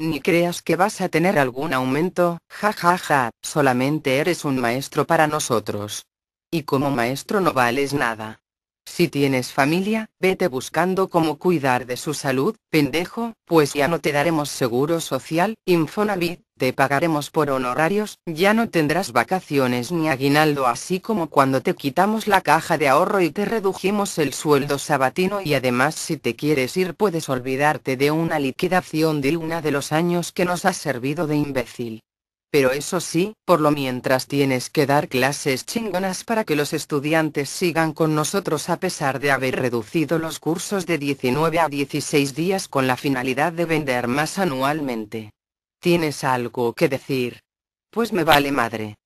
Ni creas que vas a tener algún aumento, ja ja ja, solamente eres un maestro para nosotros. Y como maestro no vales nada. Si tienes familia, vete buscando cómo cuidar de su salud, pendejo, pues ya no te daremos seguro social, Infonavit, te pagaremos por honorarios, ya no tendrás vacaciones ni aguinaldo así como cuando te quitamos la caja de ahorro y te redujimos el sueldo sabatino y además si te quieres ir puedes olvidarte de una liquidación de una de los años que nos has servido de imbécil. Pero eso sí, por lo mientras tienes que dar clases chingonas para que los estudiantes sigan con nosotros a pesar de haber reducido los cursos de 19 a 16 días con la finalidad de vender más anualmente. ¿Tienes algo que decir? Pues me vale madre.